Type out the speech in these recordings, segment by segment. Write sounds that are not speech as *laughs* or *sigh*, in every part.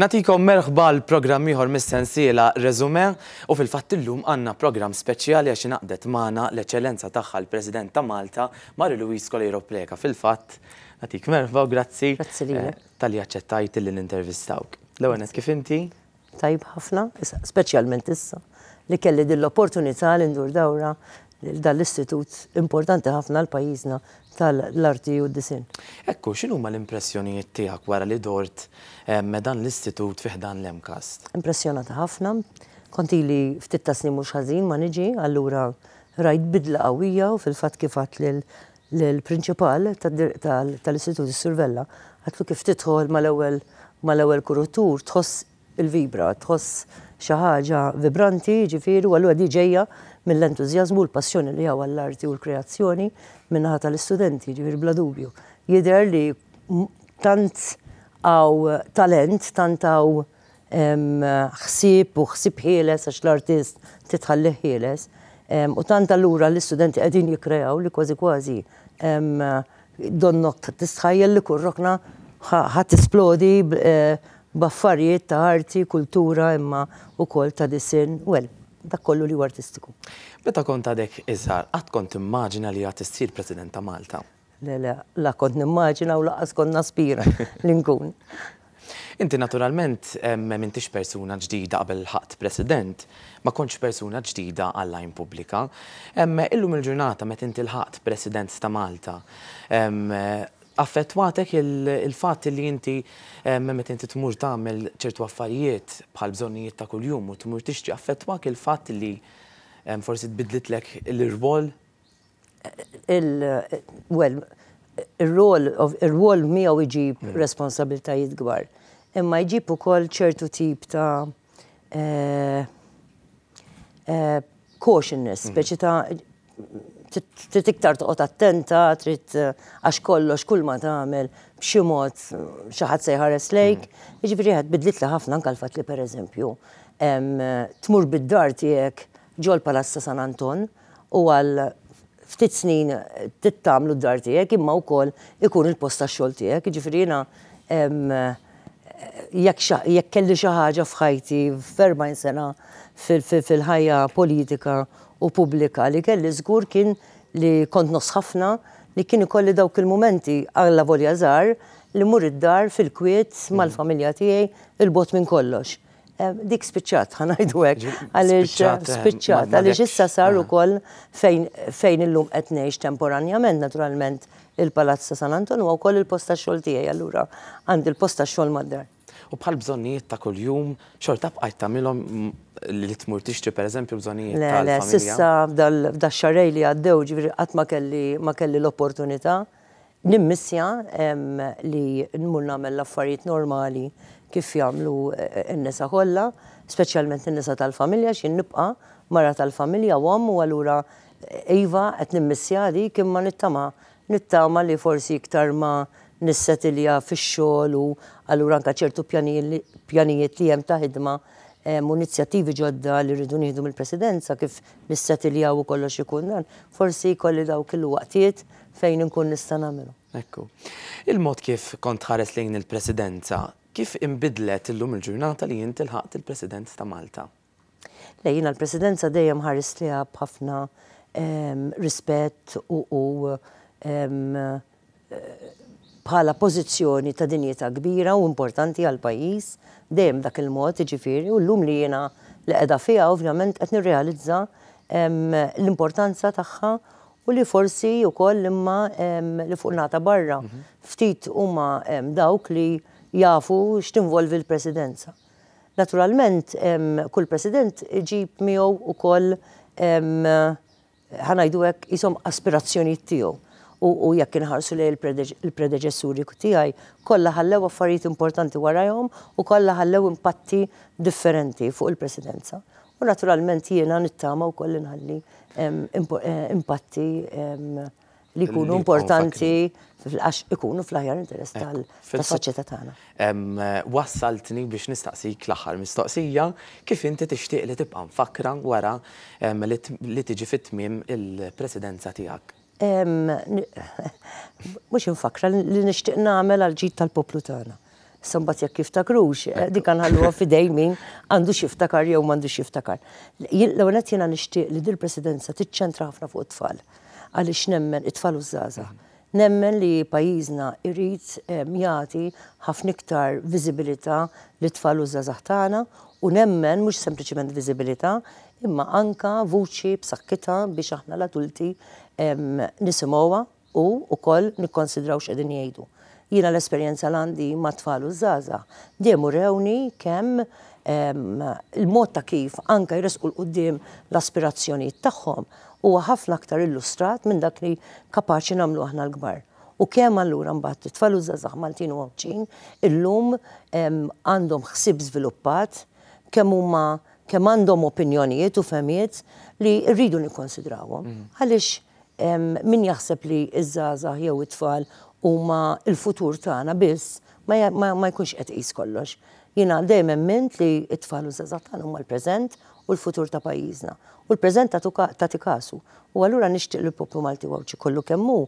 Natikom merħba l-program miħor mis-sensiela rezume u fil-fatt illum għanna program speċjali għax naqdet maħna l-eċellenza taħħa l-President ta' Malta, Mari Luis Kolero Pleka. Fil-fatt, natik merħba u grazzi. Grazzi li. Eh, Tali għacċettajt l-intervistawk. L-għanet kif inti? Tajb ħafna, speċjalment issa, li kelli dill-opportunità l-indur dawra dal-istitut importanti ħafna l-pajizna tal-arti u d-disin. Ekku, xinu ma l-impressjonijiet tijak wara li dort eh, dan l-istitut fiħdan l-emkast? Impressjonata ħafna, konti li ftit tasni mux ħazin ma niġi, allura rajt bidla għawija u fil-fat kifat l-prinċipal tal-istitut s-survella, għatlu kif titħol mal l ewel kurutur tħoss il-vibra, tħoss xaħġa ħaġa vibranti, ġifiri, u għallu ġejja mill-entużjażmu l-passjoni li għaw għall-arti u l-kreazzjoni minnaħa tal-istudenti, ġifiri bla dubju. Jidher li tant għaw talent, tant għaw xsib u ħsib ħieles għax l-artist titħalli ħieles. U tant allura l-istudenti qegħdin jikrejaw li kważi kważi donnok tistħajjel li kurrokna ħat esplodi baffarijiet ta' arti, kultura, imma u kol ta' disin, well, dak kollu li artistiku. Meta kont għadek iżar, għad kont immaġina li għad issir President ta' Malta? Le, le, la kont nimmaġina u laqas kont naspira *laughs* li nkun. Inti naturalment m'intix persuna ġdida qabel ħadd president, ma kontx persuna ġdida għall publika. pubblika. Illum il-ġurnata met inti l ħat president ta' Malta, affettwatek il-fatt li inti jinti eh, inti tmur tagħmel ċertu affarijiet bħal bżonnijiet ta' kuljum u tmur tixtri affettwak il-fatt li eh, forsi tbidlitlek l-irwol? Il-well, ir-rol ir-rol miegħu iġib hmm. responsabiltajiet gwar Imma jġib ukoll ċertu tip ta' eh, cautionness, hmm. speċi ta' trid iktar toqgħod attenta, trid eh, għax kollox kull ma tagħmel b'xi mod eh, xi ħadd se jħares lejk. Mm. Jiġifieri ħadd bidlit li ħafna anke l-fatt li pereżempju eh, tmur bid-dar tiegħek ġol Palazza San Anton u għal ftit snin tittamlu d-dar tiegħek imma wkoll ikun il posta x xogħol tiegħek. Jiġifieri jiena jekk kelli xi ħaġa f'ħajti f'erbgħin sena fil-ħajja politika u pubblika li kelli żgur kien li kont nosħafna li kien ikolli dawk il-momenti għalla volja żgħar li mur id-dar fil-kwiet mhm. mal-familja tiegħi il-bot minn kollox dik spiċċat *laughs* ħanajdu hekk għaliex spiċċat għaliex issa sar ah. ukoll fejn fejn illum qed ngħix temporanjament naturalment il-Palazz ta' San Antonu u wkoll il-posta xogħol tiegħi allura għandi il-posta xogħol mad U bħal bżonnijiet ta' kuljum, xorta bqajt tagħmilhom mm, li tmur tixtri per eżempju bżonijiet Le, le, sissa f'dax-xarej li għaddew ġivri qatt ma kelli ma kelli l-opportunità nimmissja li nmur nagħmel l-affarijiet normali kif jagħmlu eh, n-nisa kollha, speċjalment n-nisa tal-familja xin nibqa' mara tal-familja u u allura eh, Iva qed nimmissja dik imma nittama nittama li forsi iktar ma nissetilja fix-xogħol u allura anke ċertu pjanijiet li hemm ta' ħidma eh, inizjattivi ġodda li rridu nieħdu mill-presidenza kif nissetilja u kollox ikun dan, forsi jkolli dawk il-waqtiet fejn inkun nista' nagħmlu. Ekku. Il-mod kif kont ħares lejn il-presidenza Kif imbidlet illum il-ġurnata li jint il-ħaqt il-President ta' Malta? Lejjina l-Presidenza dejjem ħaris li bħafna rispett u bħala pozizjoni ta' dinjeta kbira u importanti għal pajis dejjem dak il-mod ġifiri u l-lum li jiena li qiegħda fija ovvjament qed nirrealizza l-importanza tagħha u li forsi wkoll imma li fuq nata barra. Mhm. Ftit huma dawk li jafu x'tinvolvi l-presidenza. Naturalment, kull president ġib miegħu ukoll ħanajdu hekk isom aspirazzjonijiet tiegħu. U jekk inħarsu li l predeġessuri tiegħi kollha ħallew affarijiet importanti warajhom u kollha ħallew impatti differenti fuq il-presidenza. U naturalment jiena nittama wkoll inħalli eh, impatti li jkunu importanti għax ikunu fl-ħajar interess eh, tal-soċieta tagħna. Eh, wassaltni biex nistaqsik l-aħħar mistoqsija kif inti tixtieq li tibqa' mfakra wara li tiġi fit-tmiem il-presidenza tiegħek. *laughs* Mhux infakra li nixtieq nagħmel għal ġid tal-poplu tagħna. Sambat jekk jiftakrux, eh, dik għallu fidej min għandu xiftakar jew m'għandu xiftakar. L-għonet jena nixtieq li dil-presidenza tiċċentra ħafna fuq it-tfal għaliex nemmen it-tfal z żgħażagħ. Nemmen li pajjiżna irrit jagħti ħafna iktar viżibilità li tfal z żgħażagħ tagħna u nemmen mhux sempliċement vizibilita imma anka vuċi b'sakkita biex aħna la tulti nisimowa u koll nikkonsidraw x'qegħdin jgħidu jina l-esperienza l-għandi ma tfal zaza. Djemu rewni kemm il-mod ta' kif anka jresqu l-qoddim l-aspirazzjonijiet tagħhom huwa ħafna aktar illustrat minn dak li kapaċi nagħmlu aħna l-kbar. U kemm allura mbagħad titfal u żgħażagħ Maltin u Għawċin illum għandhom ħsib żviluppat kemm huma kemm għandhom opinjonijiet u femijiet li rridu nikkonsidrawhom. Mhm. Għaliex min jaħseb li iż-żgħażagħ jew it-tfal huma il-futur tagħna biss ma jkunx qed qis kollox. Jiena dejjem mint li t-tfal u huma l-preżent u l-futur ta' pajjiżna. U l-preżent ta' tikasu. U allura nixtieq li poplu Malti wawċi kollu kemm hu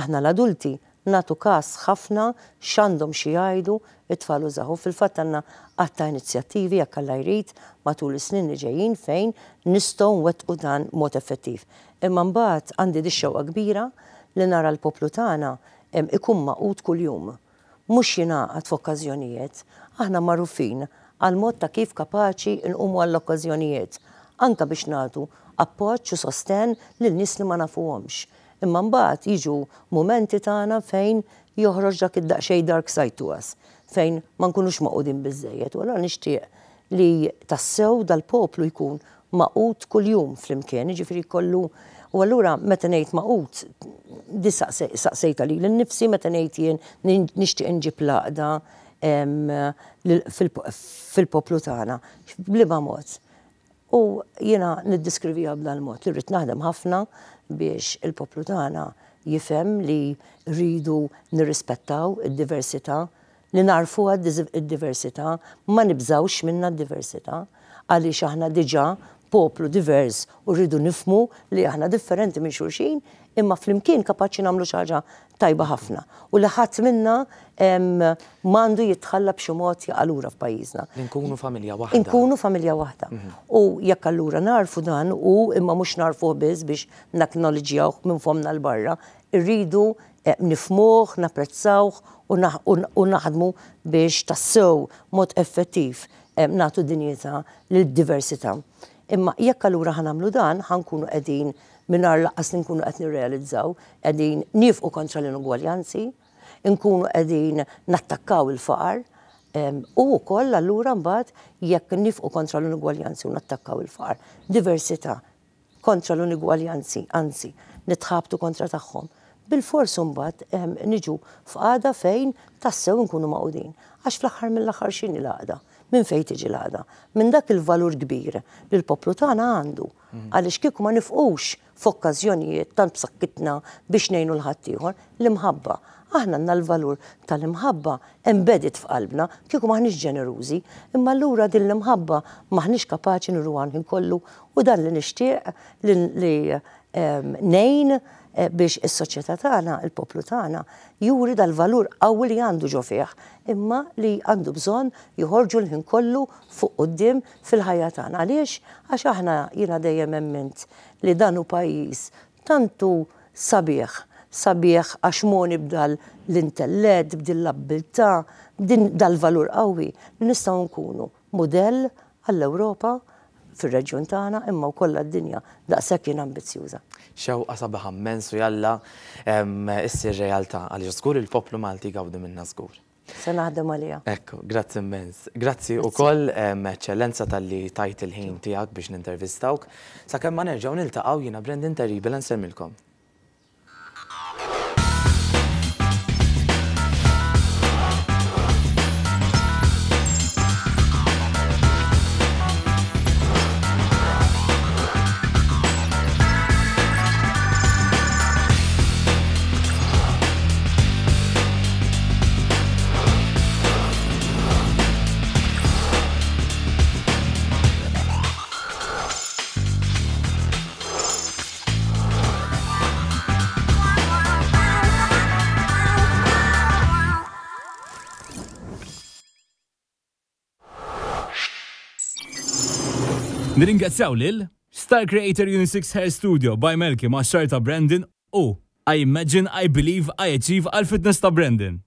aħna l-adulti natu kas ħafna x'għandhom xi jgħidu it-tfal u zaħu. Fil-fatt għandna għatta inizjattivi jekk alla jrid matul is-snin li ġejjin fejn nistgħu nwettqu dan mod effettiv. Imma mbagħad għandi dixxewqa kbira li nara l-poplu tagħna ikun maqut kull-jum. Mux għat f'okkażjonijiet, aħna marrufin għal-mod ta' kif kapaċi nqumu għall-okkażjonijiet, anka biex nagħtu appoġġ u sosten lil nis li ma nafuhomx. Imma mbagħad jiġu mumenti tagħna fejn joħroġ dak id-daqsxej dark side to us, fejn ma nkunux maqudin biżejjed, u għalhar nixtieq li tassew dal-poplu jkun maqut kull-jum fl-imkien, ġifiri kollu. U għallura meta ngħid maqut, disaqsejta li l-nifsi meta ngħid jien nixtieq nġib laqda fil-poplu tagħna. Bliba mod. U jiena niddiskrivija b'dan mod li rrid naħdem ħafna biex il-poplu tagħna jifhem li rridu nirrispettaw id-diversità, li narfu għad id-diversità, ma nibżawx minna d-diversità għaliex aħna diġa poplu divers u rridu nifmu li aħna differenti minn xulxin imma flimkien kapaċi namlu xaġa tajba ħafna. U li ħadd minna mandu jitħalla b'xi mod jaqalura f'pajjiżna. Nkunu familja waħda. Inkunu familja waħda. Mhm. U jekk allura narfu dan u imma mhux narfu biss biex naknoliġjaw minn fomna l-barra, irridu eh, nifmuħ, napprezzawh u naħdmu biex tassew mod effettiv natu dinjeta l-diversità. Imma jekk allura ħanamlu dan, ħankunu qegħdin minnar laqas li nkunu qed nirrealizzaw, qegħdin nifqu kontra l-inugwaljanzi, nkunu qegħdin nattakkaw il-faqar, u wkoll allura mbagħad jekk nifqu kontra l-inugwaljanzi u nattakkaw il-faqar. Diversità kontra l-inugwaljanzi, anzi, nitħabtu kontra tagħhom. Bil-fors mbagħad niġu f'qada fejn tassew nkunu maqudin. Għax fl-aħħar mill-aħħar xini l minn fejn tiġi l-għada. Minn dak il-valur kbir li l-poplu tagħna għandu. Mhm. Għaliex kieku ma nifqux f'okkażjonijiet tant b'sakkitna biex ngħinu l-ħaddieħor l-imħabba. Aħna għandna l-valur tal-imħabba embedded f'qalbna kieku maħniex ġenerużi, imma allura din l-imħabba maħniex kapaċi nirru għanħin kollu u dan li nixtieq li ehm, nejn Eh, biex is-soċjetà tagħna, il-poplu tagħna, juri dal-valur qawwi li għandu ġo fih, imma li għandu bżonn joħorġu l-ħin kollu fuq qudiem fil-ħajja tagħna. Għaliex għax aħna jiena dejjem emment li dan hu pajjiż tantu sabiħ sabieħ għax moni bdal l-intellett, bdil l-abbilta, dal-valur qawwi, nistgħu nkunu model għall-Ewropa fil-reġjun tagħna imma wkoll d-dinja daqshekk jien ambizzjuża. Xewqa' qasabaħ immens u jalla issir realtà għaliex żgur il-poplu Malti gawdu minna żgur. Se naħdem għalija. Ekku, grazzi immens. Grazzi u koll eccellenza tal-li tajt il-ħin tijak biex nintervistawk. Sa' kemm ma nerġaw niltaqaw jina Brendan Terribel nsemmilkom. Niringazzaw lil Star Creator Unisex Hair Studio by Melki ma' xarta Brandon u I Imagine I Believe I Achieve għal-fitness ta' Brandon.